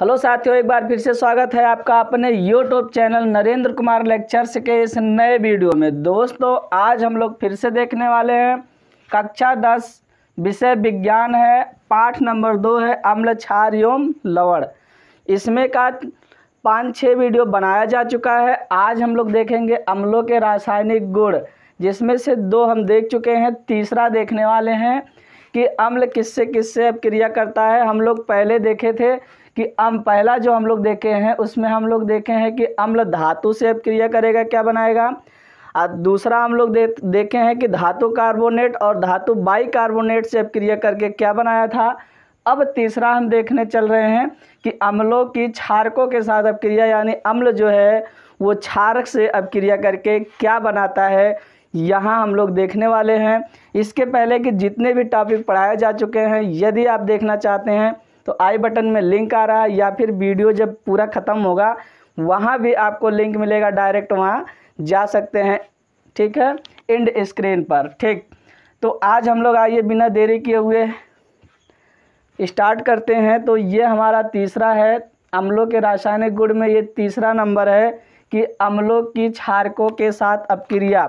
hello साथियों एक बार फिर से स्वागत है आपका अपने YouTube channel Narendra Kumar lectures के इस नए वीडियो में दोस्तों आज हम लोग फिर से देखने वाले हैं कक्षा दस विषय विज्ञान है पाठ नंबर दो है अम्ल क्षार योम लवड़ इसमें का पाँच छः वीडियो बनाया जा चुका है आज हम लोग देखेंगे अम्लों के रासायनिक गुण जिसमें से दो हम देख चुके हैं तीसरा देखने वाले हैं कि अम्ल किससे किससे अब क्रिया करता है हम लोग पहले देखे थे कि अम पहला जो हम लोग देखे हैं उसमें हम लोग देखे हैं कि अम्ल धातु से क्रिया करेगा क्या बनाएगा और दूसरा हम लोग दे, देखे हैं कि धातु कार्बोनेट और धातु बाई कार्बोनेट से क्रिया करके क्या बनाया था अब तीसरा हम देखने चल रहे हैं कि अम्लों की क्षारकों के साथ अपक्रिया यानी अम्ल जो है वो क्षारक से अपक्रिया करके क्या बनाता है यहाँ हम लोग देखने वाले हैं इसके पहले कि जितने भी टॉपिक पढ़ाए जा चुके हैं यदि आप देखना चाहते हैं तो आई बटन में लिंक आ रहा है या फिर वीडियो जब पूरा ख़त्म होगा वहाँ भी आपको लिंक मिलेगा डायरेक्ट वहाँ जा सकते हैं ठीक है एंड स्क्रीन पर ठीक तो आज हम लोग आइए बिना देरी किए हुए स्टार्ट करते हैं तो ये हमारा तीसरा है अम्लों के रासायनिक गुण में ये तीसरा नंबर है कि अम्लों की क्षारकों के साथ अपक्रिया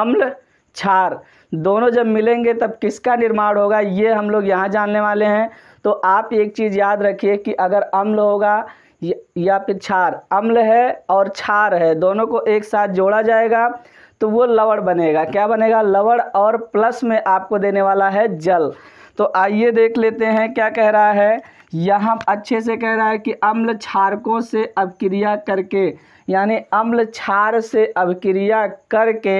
अम्ल क्षार दोनों जब मिलेंगे तब किसका निर्माण होगा ये हम लोग यहाँ जानने वाले हैं तो आप एक चीज़ याद रखिए कि अगर अम्ल होगा या फिर क्षार अम्ल है और क्षार है दोनों को एक साथ जोड़ा जाएगा तो वो लवण बनेगा क्या बनेगा लवण और प्लस में आपको देने वाला है जल तो आइए देख लेते हैं क्या कह रहा है यहाँ अच्छे से कह रहा है कि अम्ल क्षारकों से अभिक्रिया करके यानी अम्ल क्षार से अभिक्रिया करके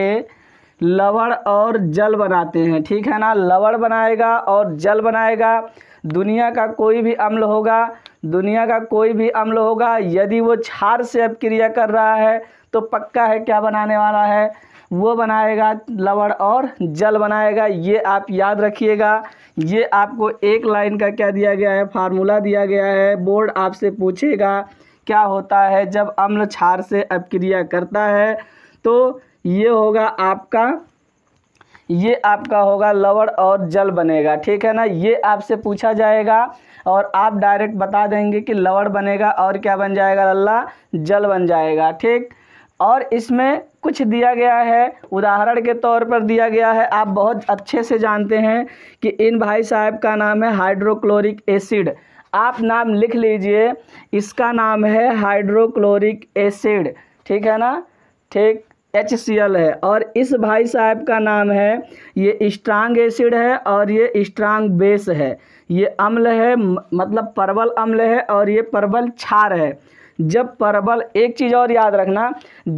लवण और जल बनाते हैं ठीक है ना लवण बनाएगा और जल बनाएगा दुनिया का कोई भी अम्ल होगा दुनिया का कोई भी अम्ल होगा यदि वो क्षार से अब क्रिया कर रहा है तो पक्का है क्या बनाने वाला है वो बनाएगा लवण और जल बनाएगा ये आप याद रखिएगा ये आपको एक लाइन का क्या दिया गया है फार्मूला दिया गया है बोर्ड आपसे पूछेगा क्या होता है जब अम्ल क्षार से अपक्रिया करता है तो ये होगा आपका ये आपका होगा लवण और जल बनेगा ठीक है ना ये आपसे पूछा जाएगा और आप डायरेक्ट बता देंगे कि लवण बनेगा और क्या बन जाएगा लल्ला जल बन जाएगा ठीक और इसमें कुछ दिया गया है उदाहरण के तौर पर दिया गया है आप बहुत अच्छे से जानते हैं कि इन भाई साहब का नाम है हाइड्रोक्लोरिक एसिड आप नाम लिख लीजिए इसका नाम है हाइड्रोक्लोरिक एसिड ठीक है ना ठीक एच सी एल है और इस भाई साहब का नाम है ये स्ट्रांग एसिड है और ये स्ट्रांग बेस है ये अम्ल है मतलब परवल अम्ल है और ये परवल क्षार है जब परवल एक चीज़ और याद रखना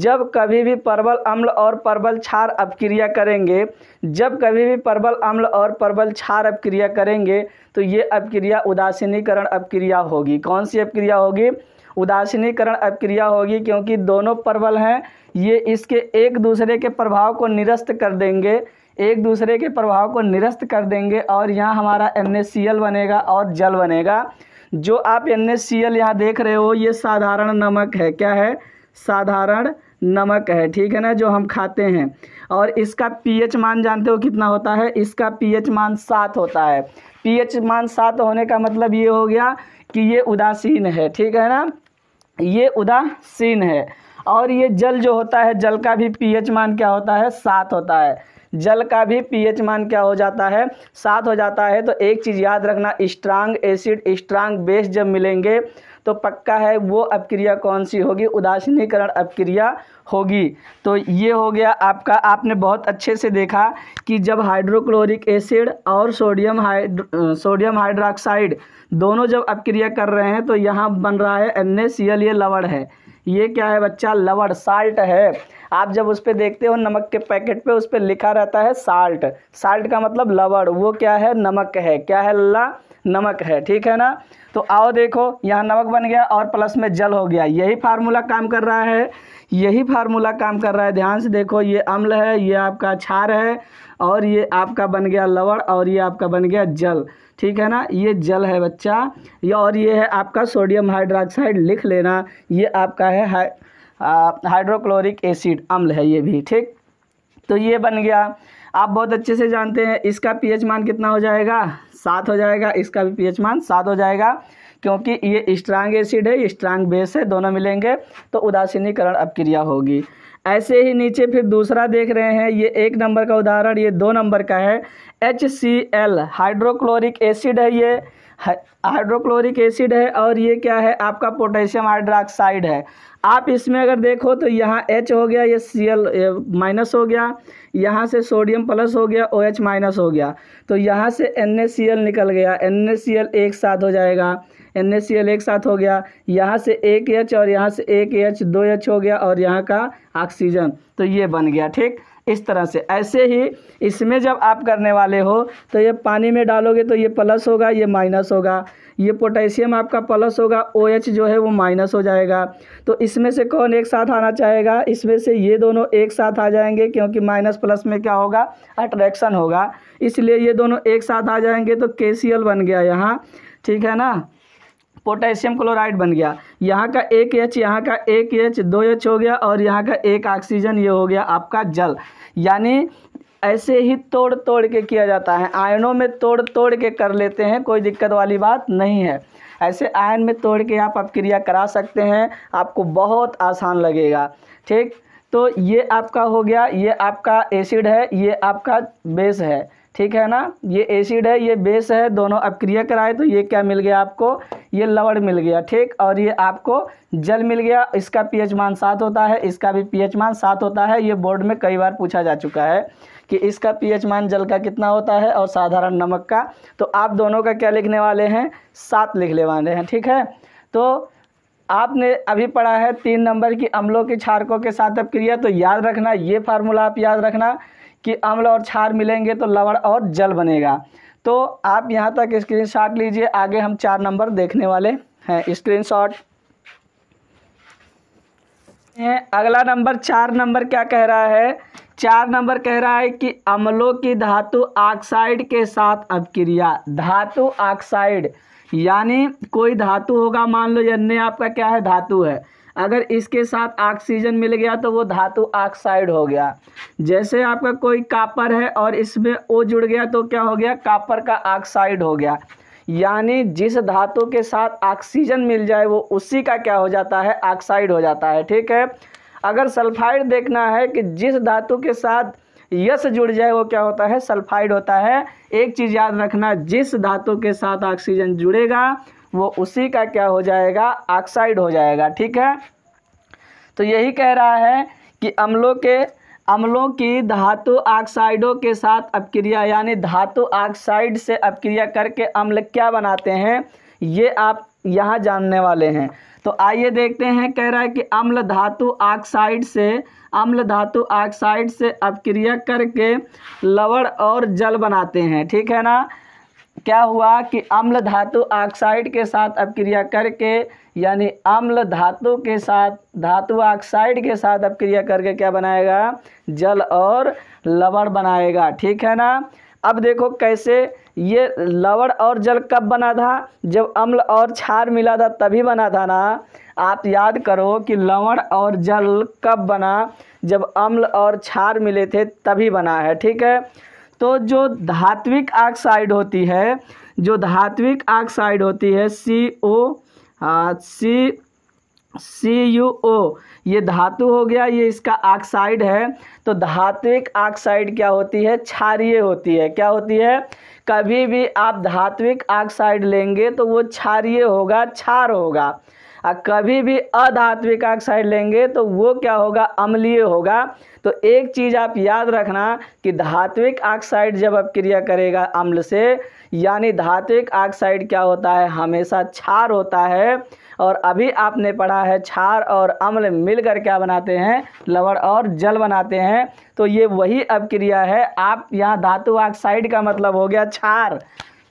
जब कभी भी परवल अम्ल और परवल क्षार अपक्रिया करेंगे जब कभी भी परवल अम्ल और परवल क्षार अपक्रिया करेंगे तो ये अपक्रिया उदासीनीकरण अपक्रिया होगी कौन सी अपक्रिया होगी उदासीनीकरण अपक्रिया होगी क्योंकि दोनों परवल हैं ये इसके एक दूसरे के प्रभाव को निरस्त कर देंगे एक दूसरे के प्रभाव को निरस्त कर देंगे और यहाँ हमारा एन बनेगा और जल बनेगा जो आप एन एस यहाँ देख रहे हो ये साधारण नमक है क्या है साधारण नमक है ठीक है ना जो हम खाते हैं और इसका पीएच मान जानते हो कितना होता है इसका पीएच मान सात होता है पीएच मान सात होने का मतलब ये हो गया कि ये उदासीन है ठीक है ना ये उदासीन है और ये जल जो होता है जल का भी पीएच मान क्या होता है सात होता है जल का भी पीएच मान क्या हो जाता है सात हो जाता है तो एक चीज़ याद रखना स्ट्रांग एसिड स्ट्रांग बेस जब मिलेंगे तो पक्का है वो अपक्रिया कौन सी होगी उदासीनीकरण अपक्रिया होगी तो ये हो गया आपका आपने बहुत अच्छे से देखा कि जब हाइड्रोक्लोरिक एसिड और सोडियम हाइड सोडियम हाइड्रोक्साइड दोनों जब अपक्रिया कर रहे हैं तो यहाँ बन रहा है एन ये लवण है ये क्या है बच्चा लवड़ साल्ट है आप जब उस पर देखते हो नमक के पैकेट पे उस पर लिखा रहता है साल्ट साल्ट का मतलब लवड़ वो क्या है नमक है क्या है लल्ला नमक है ठीक है ना तो आओ देखो यहाँ नमक बन गया और प्लस में जल हो गया यही फार्मूला काम कर रहा है यही फार्मूला काम कर रहा है ध्यान से देखो ये अम्ल है ये आपका क्षार है और ये आपका बन गया लवण और ये आपका बन गया जल ठीक है ना ये जल है बच्चा या और ये है आपका सोडियम हाइड्रोक्साइड लिख लेना ये आपका है हाइड्रोक्लोरिक एसिड अम्ल है ये भी ठीक तो ये बन गया आप बहुत अच्छे से जानते हैं इसका पीएच मान कितना हो जाएगा सात हो जाएगा इसका भी पीएच मान सात हो जाएगा क्योंकि ये स्ट्रांग एसिड है ये स्ट्रांग बेस है दोनों मिलेंगे तो उदासीनीकरण अपक्रिया होगी ऐसे ही नीचे फिर दूसरा देख रहे हैं ये एक नंबर का उदाहरण ये दो नंबर का है H C L hydrochloric acid है ये हाइड्रोक्लोरिक एसिड है और ये क्या है आपका पोटेशियम हाइड्रोक्साइड है आप इसमें अगर देखो तो यहाँ एच हो गया ये सी एल माइनस हो गया यहाँ से सोडियम प्लस हो गया ओ एच माइनस हो गया तो यहाँ से एन ए सी एल निकल गया एन ए सी एल एक साथ हो जाएगा एन एक साथ हो गया यहाँ से एक एच और यहाँ से एक एच दो एच हो गया और यहाँ का ऑक्सीजन तो ये बन गया ठीक इस तरह से ऐसे ही इसमें जब आप करने वाले हो तो ये पानी में डालोगे तो ये प्लस होगा ये माइनस होगा ये पोटेशियम आपका प्लस होगा ओ OH जो है वो माइनस हो जाएगा तो इसमें से कौन एक साथ आना चाहेगा इसमें से ये दोनों एक साथ आ जाएंगे क्योंकि माइनस प्लस में क्या होगा अट्रैक्शन होगा इसलिए ये दोनों एक साथ आ जाएंगे तो के बन गया यहाँ ठीक है ना पोटेशियम क्लोराइड बन गया यहाँ का एक एच यहाँ का एक एच दो एच हो गया और यहाँ का एक ऑक्सीजन ये हो गया आपका जल यानी ऐसे ही तोड़ तोड़ के किया जाता है आयनों में तोड़ तोड़ के कर लेते हैं कोई दिक्कत वाली बात नहीं है ऐसे आयन में तोड़ के आप अपक्रिया करा सकते हैं आपको बहुत आसान लगेगा ठीक तो ये आपका हो गया ये आपका एसिड है ये आपका बेस है ठीक है ना ये एसिड है ये बेस है दोनों क्रिया कराए तो ये क्या मिल गया आपको ये लवण मिल गया ठीक और ये आपको जल मिल गया इसका पीएच मान सात होता है इसका भी पीएच मान सात होता है ये बोर्ड में कई बार पूछा जा चुका है कि इसका पीएच मान जल का कितना होता है और साधारण नमक का तो आप दोनों का क्या लिखने वाले हैं सात लिखने वाले हैं ठीक है तो आपने अभी पढ़ा है तीन नंबर की अम्लों की क्षारकों के साथ अब क्रिया तो याद रखना ये फार्मूला आप याद रखना कि अम्ल और क्षार मिलेंगे तो लवण और जल बनेगा तो आप यहाँ तक शॉट लीजिए आगे हम चार नंबर देखने वाले हैं शॉट अगला नंबर चार नंबर क्या कह रहा है चार नंबर कह रहा है कि अम्लों की धातु ऑक्साइड के साथ अभिक्रिया धातु ऑक्साइड यानी कोई धातु होगा मान लो यानी आपका क्या है धातु है अगर इसके साथ ऑक्सीजन मिल गया तो वो धातु ऑक्साइड हो गया जैसे आपका कोई कापर है और इसमें ओ जुड़ गया तो क्या हो गया कापर का ऑक्साइड हो गया यानी जिस धातु के साथ ऑक्सीजन मिल जाए वो उसी का क्या हो जाता है ऑक्साइड हो जाता है ठीक है अगर सल्फाइड देखना है कि जिस धातु के साथ यश जुड़ जाए वो क्या होता है सल्फाइड होता है एक चीज़ याद रखना जिस धातु के साथ ऑक्सीजन जुड़ेगा वो उसी का क्या हो जाएगा ऑक्साइड हो जाएगा ठीक है तो यही कह रहा है कि अम्लों के अम्लों की धातु ऑक्साइडों के साथ अपक्रिया यानी धातु ऑक्साइड से अपक्रिया करके अम्ल क्या बनाते हैं ये आप यहाँ जानने वाले हैं तो आइए देखते हैं कह रहा है कि अम्ल धातु ऑक्साइड से अम्ल धातु ऑक्साइड से अपक्रिया करके लवण और जल बनाते हैं ठीक है ना क्या हुआ कि अम्ल धातु ऑक्साइड के साथ अपक्रिया करके यानी अम्ल धातु के साथ धातु ऑक्साइड के साथ अपक्रिया करके क्या बनाएगा जल और लवण बनाएगा ठीक है ना अब देखो कैसे ये लवण और जल कब बना था जब अम्ल और क्षार मिला था तभी बना था ना आप याद करो कि लवण और जल कब बना जब अम्ल और क्षार मिले थे तभी बना है ठीक है तो जो धात्विक ऑक्साइड होती है जो धात्विक ऑक्साइड होती है सी ओ सी सी यू ओ ये धातु हो गया ये इसका ऑक्साइड है तो धात्विक ऑक्साइड क्या होती है क्षारिय होती है क्या होती है कभी भी आप धात्विक ऑक्साइड लेंगे तो वो क्षारिय होगा क्षार होगा और कभी भी अधात्विक ऑक्साइड लेंगे तो वो क्या होगा अम्लीय होगा तो एक चीज़ आप याद रखना कि धात्विक ऑक्साइड जब क्रिया करेगा अम्ल से यानी धात्विक ऑक्साइड क्या होता है हमेशा क्षार होता है और अभी आपने पढ़ा है क्षार और अम्ल मिलकर क्या बनाते हैं लवण और जल बनाते हैं तो ये वही अपक्रिया है आप यहाँ धातु ऑक्साइड का मतलब हो गया क्षार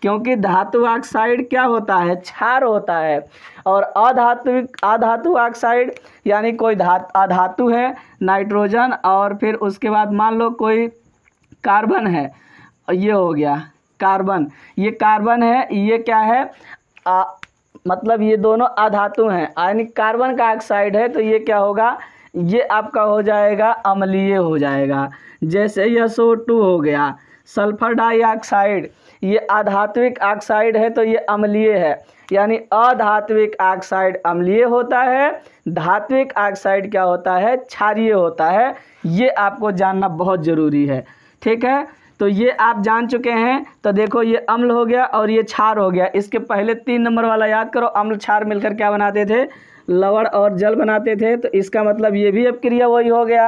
क्योंकि धातु ऑक्साइड क्या होता है क्षार होता है और अधातु अधातु ऑक्साइड यानी कोई धात अधातु है नाइट्रोजन और फिर उसके बाद मान लो कोई कार्बन है ये हो गया कार्बन ये कार्बन है ये क्या है आ, मतलब ये दोनों अधातु हैं यानी कार्बन का ऑक्साइड है तो ये क्या होगा ये आपका हो जाएगा अम्लीय हो जाएगा जैसे यह सो टू हो गया सल्फर डाइऑक्साइड ये अधात्विक ऑक्साइड है तो ये अम्लीय है यानी अधात्विक ऑक्साइड अम्लीय होता है धात्विक ऑक्साइड क्या होता है क्षारीय होता है ये आपको जानना बहुत ज़रूरी है ठीक है तो ये आप जान चुके हैं तो देखो ये अम्ल हो गया और ये क्षार हो गया इसके पहले तीन नंबर वाला याद करो अम्ल क्षार मिलकर क्या बनाते थे लवण और जल बनाते थे तो इसका मतलब ये भी अब क्रिया वही हो गया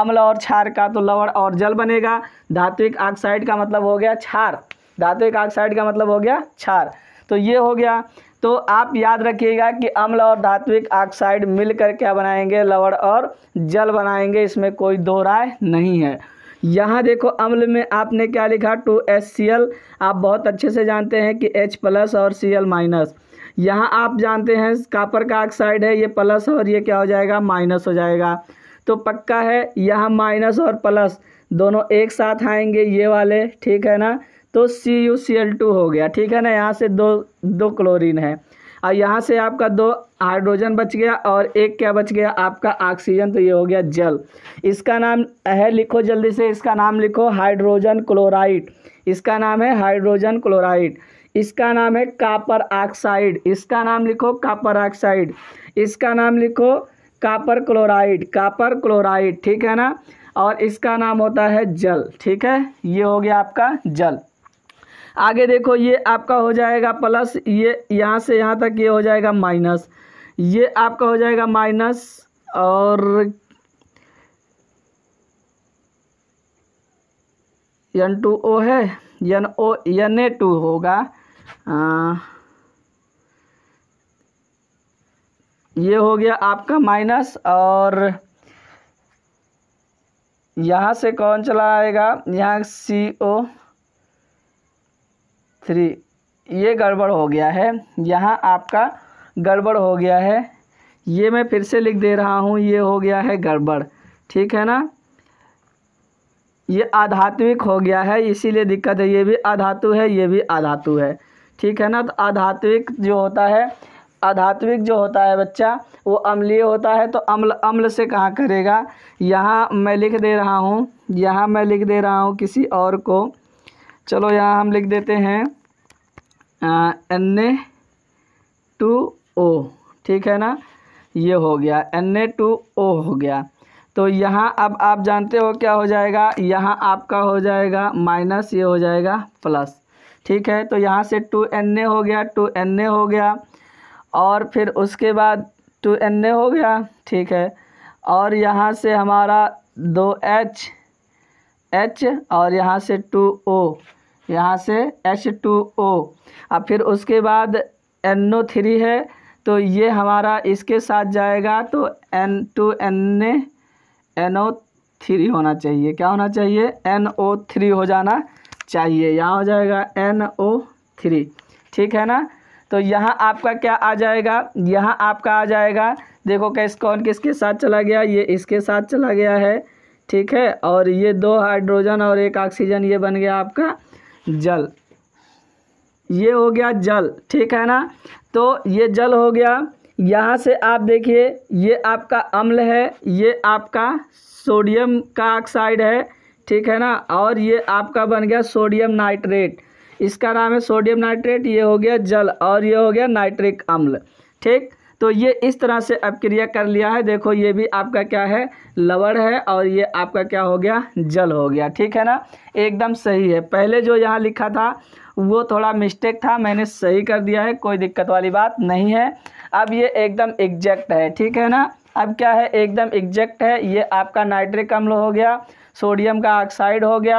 अम्ल और क्षार का तो लवण और जल बनेगा धात्विक ऑक्साइड का मतलब हो गया क्षार धात्विक ऑक्साइड का मतलब हो गया क्षार तो ये हो गया तो आप याद रखिएगा कि अम्ल और धात्विक ऑक्साइड मिलकर क्या बनाएंगे लवण और जल बनाएंगे इसमें कोई दो राय नहीं है यहाँ देखो अम्ल में आपने क्या लिखा टू एस सी एल आप बहुत अच्छे से जानते हैं कि एच प्लस और सी एल माइनस यहाँ आप जानते हैं कापर का ऑक्साइड है ये प्लस और ये क्या हो जाएगा माइनस हो जाएगा तो पक्का है यहाँ माइनस और प्लस दोनों एक साथ आएंगे ये वाले ठीक है ना तो C U C L two हो गया ठीक है ना यहाँ से दो दो क्लोरीन है और यहाँ से आपका दो हाइड्रोजन बच गया और एक क्या बच गया आपका ऑक्सीजन तो ये हो गया जल इसका नाम है लिखो जल्दी से इसका नाम लिखो हाइड्रोजन क्लोराइड इसका नाम है हाइड्रोजन क्लोराइड इसका नाम है कापर ऑक्साइड इसका नाम लिखो कापर ऑक्साइड इसका नाम लिखो कापर क्लोराइड कापर क्लोराइड ठीक है ना और इसका नाम होता है जल ठीक है ये हो गया आपका जल आगे देखो ये आपका हो जाएगा प्लस ये यहाँ से यहाँ तक ये हो जाएगा माइनस ये आपका हो जाएगा माइनस और एन टू ओ है N O N A two होगा ये हो गया आपका माइनस और यहाँ से कौन चला आएगा यहाँ सी ओ थ्री ये गड़बड़ हो गया है यहाँ आपका गड़बड़ हो गया है ये मैं फिर से लिख दे रहा हूँ ये हो गया है गड़बड़ ठीक है ना ये आधात्विक हो गया है इसीलिए दिक्कत है ये भी आधातु है ये भी आधातु है ठीक है ना तो आध्यात्मिक जो होता है आध्यात्मिक जो होता है बच्चा वो अम्लीय होता है तो अम्ल अम्ल से कहाँ करेगा यहाँ मैं लिख दे रहा हूँ यहाँ मैं लिख दे रहा हूँ किसी और को चलो यहाँ हम लिख देते हैं एन ए टू ओ ठीक है ना ये हो गया एन ए टू ओ हो गया तो यहाँ अब आप जानते हो क्या हो जाएगा यहाँ आपका हो जाएगा माइनस ये हो जाएगा प्लस ठीक है तो यहाँ से टू एन ए हो गया टू एन ए हो गया और फिर उसके बाद टू एन ए हो गया ठीक है और यहाँ से हमारा दो एच एच और यहाँ से टू ओ यहाँ से एच टू ओ अब फिर उसके बाद एन ओ थ्री है तो ये हमारा इसके साथ जाएगा तो N two N A N O three होना चाहिए क्या होना चाहिए एन ओ थ्री हो जाना चाहिए यहाँ हो जाएगा एन ओ थ्री ठीक है ना तो यहाँ आपका क्या आ जाएगा यहाँ आपका आ जाएगा देखो कैस कौन किसके साथ चला गया ये इसके साथ चला गया है ठीक है और ये दो हाइड्रोजन और एक ऑक्सीजन ये बन गया आपका जल ये हो गया जल ठीक है ना तो ये जल हो गया यहाँ से आप देखिए ये आपका अम्ल है ये आपका सोडियम का ऑक्साइड है ठीक है ना और ये आपका बन गया सोडियम नाइट्रेट इसका नाम है सोडियम नाइट्रेट ये हो गया जल और ये हो गया नाइट्रिक अम्ल ठीक तो ये इस तरह से अपक्रिया कर लिया है देखो ये भी आपका क्या है लवड़ है और ये आपका क्या हो गया जल हो गया ठीक है ना एकदम सही है पहले जो यहाँ लिखा था वो थोड़ा मिस्टेक था मैंने सही कर दिया है कोई दिक्कत वाली बात नहीं है अब ये एकदम एग्जैक्ट है ठीक है ना अब क्या है एकदम एग्जैक्ट है ये आपका नाइट्रिक अम्ल हो गया सोडियम का ऑक्साइड हो गया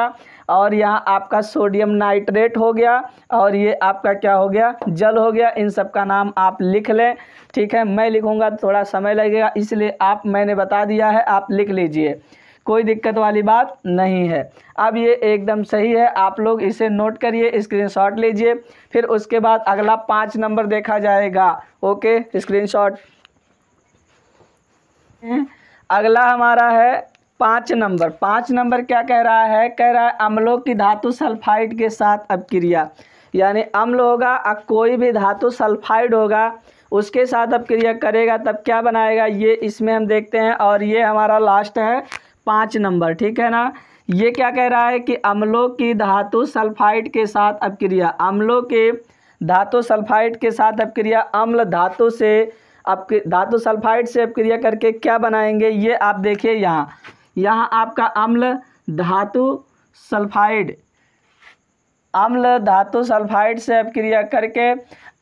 और यहाँ आपका सोडियम नाइट्रेट हो गया और ये आपका क्या हो गया जल हो गया इन सब का नाम आप लिख लें ठीक है मैं लिखूँगा तो थोड़ा समय लगेगा इसलिए आप मैंने बता दिया है आप लिख लीजिए कोई दिक्कत वाली बात नहीं है अब ये एकदम सही है आप लोग इसे नोट करिए स्क्रीनशॉट लीजिए फिर उसके बाद अगला पाँच नंबर देखा जाएगा ओके स्क्रीनशॉट अगला हमारा है पाँच नंबर पाँच नंबर क्या कह रहा है कह रहा है अम्लों की धातु सल्फाइड के साथ अपक्रिया यानी अम्ल होगा और कोई भी धातु सल्फाइड होगा उसके साथ अपक्रिया करेगा तब क्या बनाएगा ये इसमें हम देखते हैं और ये हमारा लास्ट है पाँच नंबर ठीक है ना ये क्या कह रहा है कि अम्लों की धातु सल्फाइड के साथ अपक्रिया अम्लों के धातु सल्फाइड के साथ अपक्रिया अम्ल धातु से अपके धातु सल्फाइड से अपक्रिया करके क्या बनाएंगे ये आप देखिए यहाँ यहाँ आपका अम्ल धातु सल्फाइड अम्ल धातु सल्फाइड से अपक्रिया करके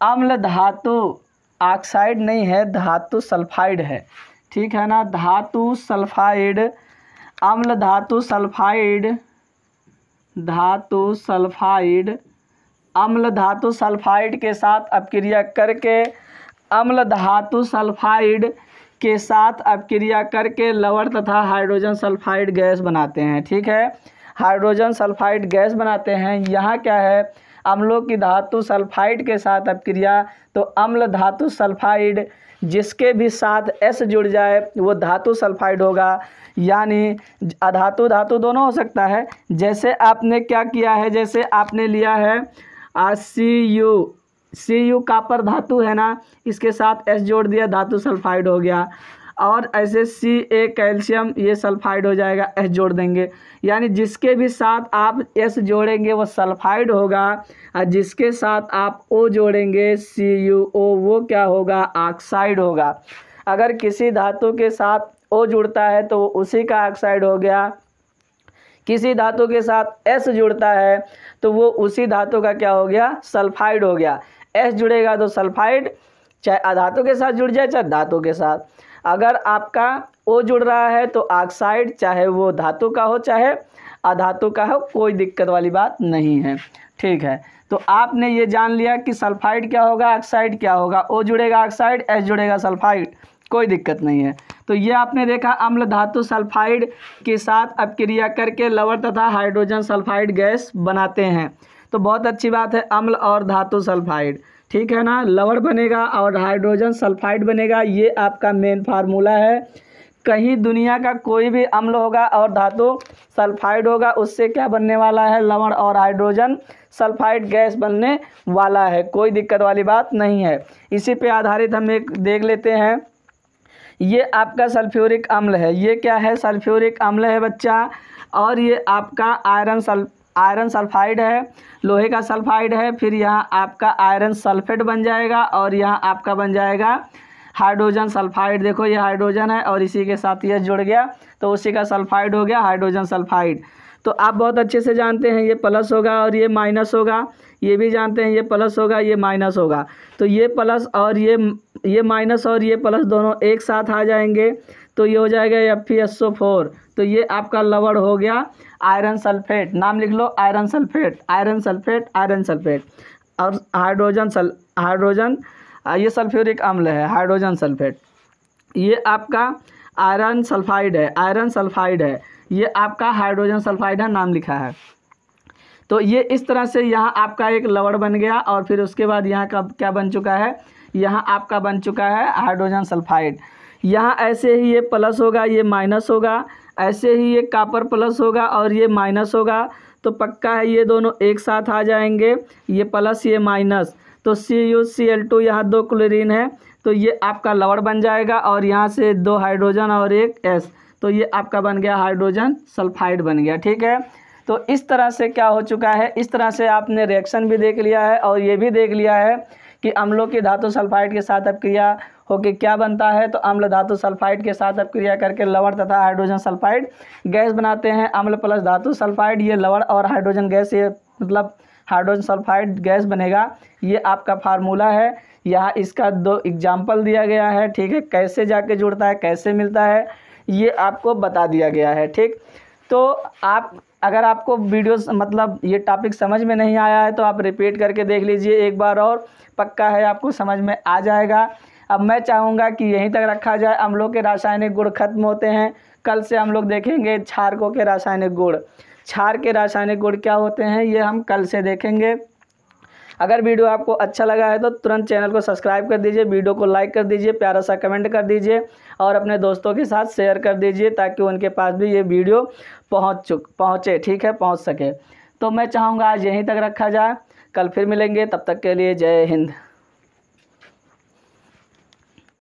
अम्ल धातु ऑक्साइड नहीं है धातु सल्फाइड है ठीक है ना धातु सल्फाइड अम्ल धातु सल्फाइड धातु सल्फाइड अम्ल धातु सल्फाइड के साथ अपक्रिया करके अम्ल धातु सल्फाइड के साथ अपक्रिया करके लवर तथा हाइड्रोजन सल्फाइड गैस बनाते हैं ठीक है हाइड्रोजन सल्फाइड गैस बनाते हैं यहाँ क्या है अम्लों की धातु सल्फाइड के साथ अपक्रिया तो अम्ल धातु सल्फाइड जिसके भी साथ एस जुड़ जाए वो धातु सल्फाइड होगा यानी अधातु धातु दोनों हो सकता है जैसे आपने क्या किया है जैसे आपने लिया है C U C U copper धातु है ना इसके साथ एस जोड़ दिया धातु सल्फाइड हो गया और ऐसे सी ए कैल्शियम ये सल्फाइड हो जाएगा एस जोड़ देंगे यानी जिसके भी साथ आप एस जोड़ेंगे वो सल्फाइड होगा और जिसके साथ आप ओ जोड़ेंगे सी यू ओ वो क्या होगा ऑक्साइड होगा अगर किसी धातु के साथ ओ जुड़ता है तो उसी का ऑक्साइड हो गया किसी धातु के साथ एस जुड़ता है तो वो उसी धातु का क्या हो गया सल्फाइड हो गया एस जुड़ेगा तो सल्फाइड चाहे अधातु के साथ जुड़ जाए चाहे धातु के साथ अगर आपका ओ जुड़ रहा है तो ऑक्साइड चाहे वो धातु का हो चाहे अधातु का हो कोई दिक्कत वाली बात नहीं है ठीक है तो आपने ये जान लिया कि सल्फाइड क्या होगा ऑक्साइड क्या होगा ओ जुड़ेगा ऑक्साइड एस जुड़ेगा सल्फाइड कोई दिक्कत नहीं है तो ये आपने देखा अम्ल धातु सल्फाइड के साथ अपक्रिया करके लवर तथा हाइड्रोजन सल्फाइड गैस बनाते हैं तो बहुत अच्छी बात है अम्ल और धातु सल्फाइड ठीक है ना लवण बनेगा और हाइड्रोजन सल्फाइड बनेगा ये आपका मेन फार्मूला है कहीं दुनिया का कोई भी अम्ल होगा और धातु सल्फाइड होगा उससे क्या बनने वाला है लवण और हाइड्रोजन सल्फाइड गैस बनने वाला है कोई दिक्कत वाली बात नहीं है इसी पे आधारित हम एक देख लेते हैं ये आपका सल्फ्यूरिक अम्ल है ये क्या है सल्फ्यूरिक अम्ल है बच्चा और ये आपका आयरन सल्फ आयरन सल्फाइड है लोहे का सल्फाइड है फिर यहाँ आपका आयरन सल्फेट बन जाएगा और यहाँ आपका बन जाएगा हाइड्रोजन सल्फाइड देखो ये हाइड्रोजन है और इसी के साथ यह जुड़ गया तो उसी का सल्फाइड हो गया हाइड्रोजन सल्फाइड तो आप बहुत अच्छे से जानते हैं ये प्लस होगा और ये माइनस होगा ये भी जानते हैं ये प्लस होगा ये माइनस होगा तो ये प्लस और ये ये माइनस और ये प्लस दोनों एक साथ आ जाएंगे तो ये हो जाएगा F P S O four तो ये आपका लवड़ हो गया आयरन सल्फेट नाम लिख लो iron sulphate iron sulphate iron sulphate और हाइड्रोजन सल हाइड्रोजन ये सल्फ्यूरिक अम्ल है हाइड्रोजन सल्फेट ये आपका आयरन सल्फाइड है आयरन सल्फाइड है ये आपका हाइड्रोजन सल्फाइड है नाम लिखा है तो ये इस तरह से यहाँ आपका एक लवड़ बन गया और फिर उसके बाद यहाँ का क्या बन चुका है यहाँ आपका बन चुका है हाइड्रोजन सल्फाइड यहाँ ऐसे ही ये प्लस होगा ये माइनस होगा ऐसे ही ये कापर प्लस होगा और ये माइनस होगा तो पक्का है ये दोनों एक साथ आ जाएंगे ये प्लस ये माइनस तो C U C L two यहाँ दो क्लोरीन है तो ये आपका लवर बन जाएगा और यहाँ से दो हाइड्रोजन और एक एस तो ये आपका बन गया हाइड्रोजन सल्फाइड बन गया ठीक है तो इस तरह से क्या हो चुका है इस तरह से आपने रिएक्शन भी देख लिया है और ये भी देख लिया है कि अम्लों की धातु सल्फाइड के साथ अब क्रिया होके क्या बनता है तो अम्ल धातु सल्फाइड के साथ अब क्रिया करके लवण तथा हाइड्रोजन सल्फाइड गैस बनाते हैं अम्ल प्लस धातु सल्फाइड ये लवण और हाइड्रोजन गैस ये मतलब हाइड्रोजन सल्फाइड गैस बनेगा ये आपका फार्मूला है यहाँ इसका दो एग्जाम्पल दिया गया है ठीक है कैसे जाके जुड़ता है कैसे मिलता है ये आपको बता दिया गया है ठीक तो आप अगर आपको वीडियो मतलब ये टॉपिक समझ में नहीं आया है तो आप रिपीट करके देख लीजिए एक बार और पक्का है आपको समझ में आ जाएगा अब मैं चाहूँगा कि यहीं तक रखा जाए अम्लों के रासायनिक गुण खत्म होते हैं कल से हम लोग देखेंगे क्षारकों के रासायनिक गुण क्षार के रासायनिक गुण क्या होते हैं ये हम कल से देखेंगे अगर वीडियो आपको अच्छा लगा है तो तुरंत चैनल को सब्सक्राइब कर दीजिए वीडियो को लाइक कर दीजिए प्यारा सा कमेंट कर दीजिए और अपने दोस्तों के साथ शेयर कर दीजिए ताकि उनके पास भी ये वीडियो पहुँच चुक पहुँचे ठीक है पहुँच सके तो मैं चाहूँगा आज यहीं तक रखा जाए कल फिर मिलेंगे तब तक के लिए जय हिंद